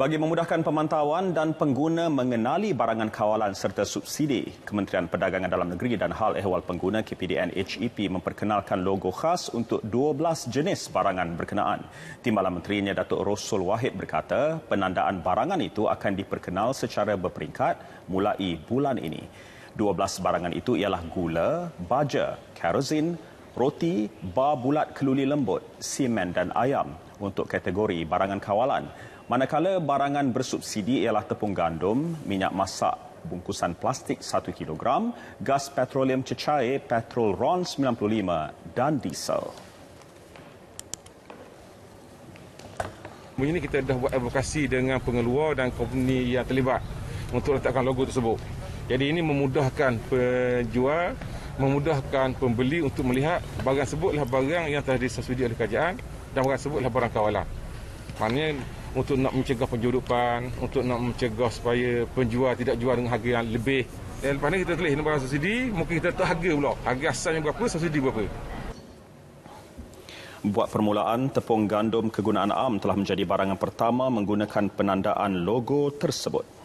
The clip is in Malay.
Bagi memudahkan pemantauan dan pengguna mengenali barangan kawalan serta subsidi, Kementerian Perdagangan Dalam Negeri dan Hal Ehwal Pengguna KPDN HEP memperkenalkan logo khas untuk 12 jenis barangan berkenaan. Timbalan Menterinya Datuk Rosul Wahid berkata, penandaan barangan itu akan diperkenal secara berperingkat mulai bulan ini. 12 barangan itu ialah gula, baja, kerosin roti, bar bulat keluli lembut, simen dan ayam untuk kategori barangan kawalan. Manakala barangan bersubsidi ialah tepung gandum, minyak masak bungkusan plastik 1 kg, gas petroleum cecair, petrol RON 95 dan diesel. Mungkin kita dah buat advokasi dengan pengeluar dan company yang terlibat untuk letakkan logo tersebut. Jadi ini memudahkan penjual memudahkan pembeli untuk melihat barang sebutlah barang yang telah disubsidi oleh kerajaan dan barang sebutlah barang kawalan. Maknanya untuk nak mencegah penjurupan, untuk nak mencegah supaya penjual tidak jual dengan harga yang lebih. Dan lepas ni kita tulis nombor subsidi, mungkin kita tahu harga pula. Harga asalnya berapa, subsidi berapa. Buat permulaan, tepung gandum kegunaan am telah menjadi barangan pertama menggunakan penandaan logo tersebut.